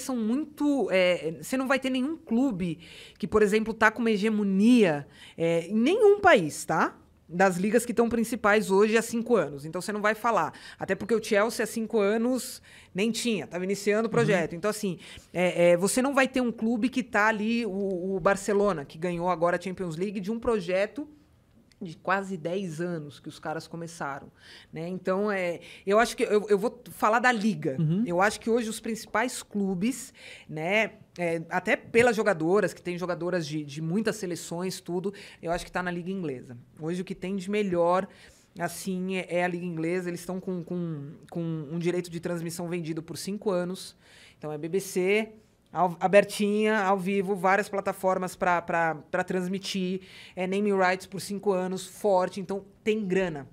eles são muito. É, você não vai ter nenhum clube que, por exemplo, tá com uma hegemonia é, em nenhum país, tá? das ligas que estão principais hoje há cinco anos. Então você não vai falar. Até porque o Chelsea há cinco anos nem tinha, estava iniciando o projeto. Uhum. Então, assim, é, é, você não vai ter um clube que está ali, o, o, Barcelona, que ganhou agora a Champions League, de um projeto de quase 10 anos que os caras começaram. Né? Então, é, eu acho que eu, eu vou falar da liga. Uhum. Eu acho que hoje os principais clubes, né, é, até pelas jogadoras, que tem jogadoras de, de muitas seleções, tudo, eu acho que está na liga inglesa. Hoje o que tem de melhor assim é, é a liga inglesa eles estão com, com, com um direito de transmissão vendido por cinco anos então é BBC ao, abertinha, ao vivo, várias plataformas para transmitir, é, name rights por cinco anos, forte, então tem grana.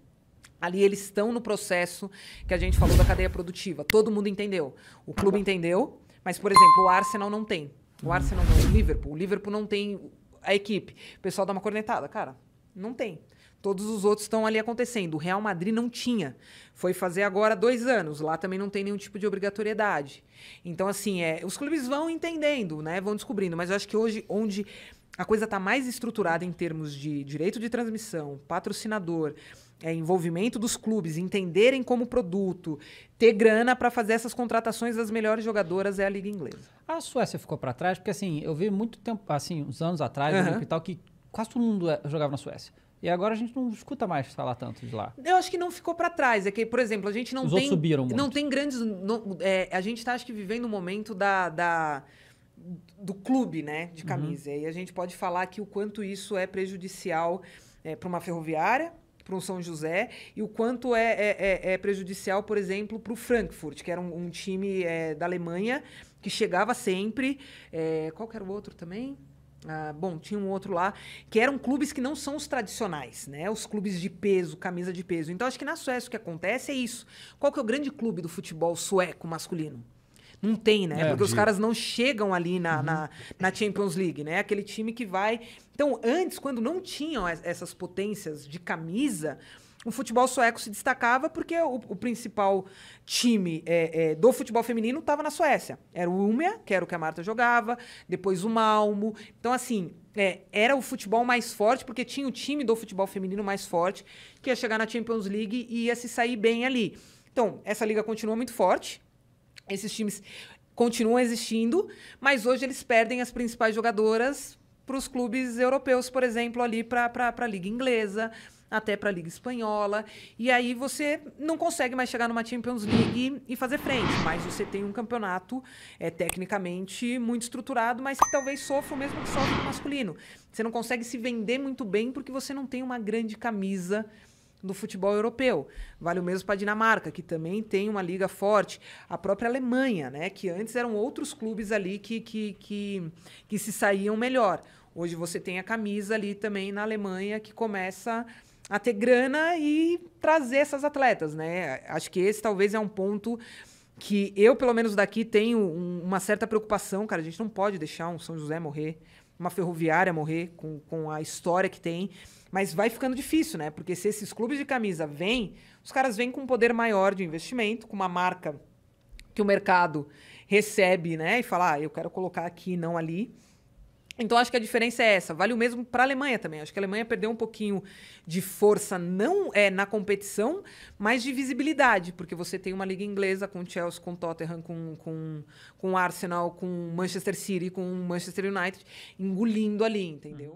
Ali eles estão no processo que a gente falou da cadeia produtiva. Todo mundo entendeu. O clube entendeu, mas, por exemplo, o Arsenal não tem. O Arsenal não, o Liverpool. O Liverpool não tem a equipe. O pessoal dá uma cornetada, cara. Não tem. Todos os outros estão ali acontecendo. O Real Madrid não tinha. Foi fazer agora dois anos. Lá também não tem nenhum tipo de obrigatoriedade. Então, assim, é, os clubes vão entendendo, né? Vão descobrindo. Mas eu acho que hoje, onde a coisa está mais estruturada em termos de direito de transmissão, patrocinador, é, envolvimento dos clubes, entenderem como produto, ter grana para fazer essas contratações das melhores jogadoras é a liga inglesa. A Suécia ficou para trás porque assim eu vi muito tempo, assim uns anos atrás uhum. no hospital que quase todo mundo é, jogava na Suécia. E agora a gente não escuta mais falar tanto de lá. Eu acho que não ficou para trás. É que, por exemplo, a gente não Os tem. subiram muito. Não tem grandes. Não, é, a gente tá, acho que, vivendo um momento da, da do clube, né? De uhum. camisa. Uhum. E a gente pode falar aqui o quanto isso é prejudicial é, para uma ferroviária, para um São José e o quanto é, é, é, é prejudicial, por exemplo, para o Frankfurt, que era um, um time é, da Alemanha que chegava sempre. É, qual que era o outro também? Ah, bom, tinha um outro lá, que eram clubes que não são os tradicionais, né? Os clubes de peso, camisa de peso. Então, acho que na Suécia o que acontece é isso. Qual que é o grande clube do futebol sueco masculino? Não tem, né? É, Porque de... os caras não chegam ali na, uhum. na, na, Champions League, né? Aquele time que vai. Então, antes, quando não tinham essas potências de camisa, o futebol sueco se destacava porque o, o principal time é, é, do futebol feminino estava na Suécia. Era o Umea, que era o que a Marta jogava, depois o Malmo. Então, assim, é, era o futebol mais forte, porque tinha o time do futebol feminino mais forte, que ia chegar na Champions League e ia se sair bem ali. Então, essa liga continua muito forte. Esses times continuam existindo, mas hoje eles perdem as principais jogadoras para os clubes europeus, por exemplo, ali para a liga inglesa, até para a Liga Espanhola. E aí você não consegue mais chegar numa Champions League e fazer frente, mas você tem um campeonato é, tecnicamente muito estruturado, mas que talvez sofra o mesmo que sofre o masculino. Você não consegue se vender muito bem porque você não tem uma grande camisa do futebol europeu. Vale o mesmo para a Dinamarca, que também tem uma liga forte. A própria Alemanha, né? Que antes eram outros clubes ali que, que, que, que se saíam melhor. Hoje você tem a camisa ali também na Alemanha que começa a ter grana e trazer essas atletas, né? Acho que esse talvez é um ponto que eu, pelo menos daqui, tenho uma certa preocupação, cara. A gente não pode deixar um São José morrer, uma ferroviária morrer com, com a história que tem. Mas vai ficando difícil, né? Porque se esses clubes de camisa vêm, os caras vêm com um poder maior de investimento, com uma marca que o mercado recebe, né? E fala, ah, eu quero colocar aqui, não ali. Então acho que a diferença é essa. Vale o mesmo para a Alemanha também. Acho que a Alemanha perdeu um pouquinho de força não é na competição, mas de visibilidade, porque você tem uma liga inglesa com Chelsea, com Tottenham, com com, com Arsenal, com Manchester City, com Manchester United engolindo ali, entendeu?